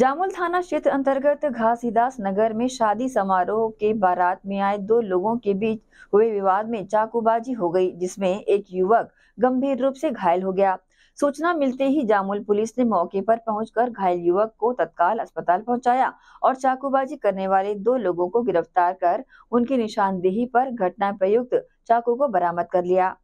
जामुल थाना क्षेत्र अंतर्गत घासीदास नगर में शादी समारोह के बारात में आए दो लोगों के बीच हुए विवाद में चाकूबाजी हो गई जिसमें एक युवक गंभीर रूप से घायल हो गया सूचना मिलते ही जामुल पुलिस ने मौके पर पहुंचकर घायल युवक को तत्काल अस्पताल पहुंचाया और चाकूबाजी करने वाले दो लोगों को गिरफ्तार कर उनकी निशानदेही पर घटना प्रयुक्त चाकू को बरामद कर लिया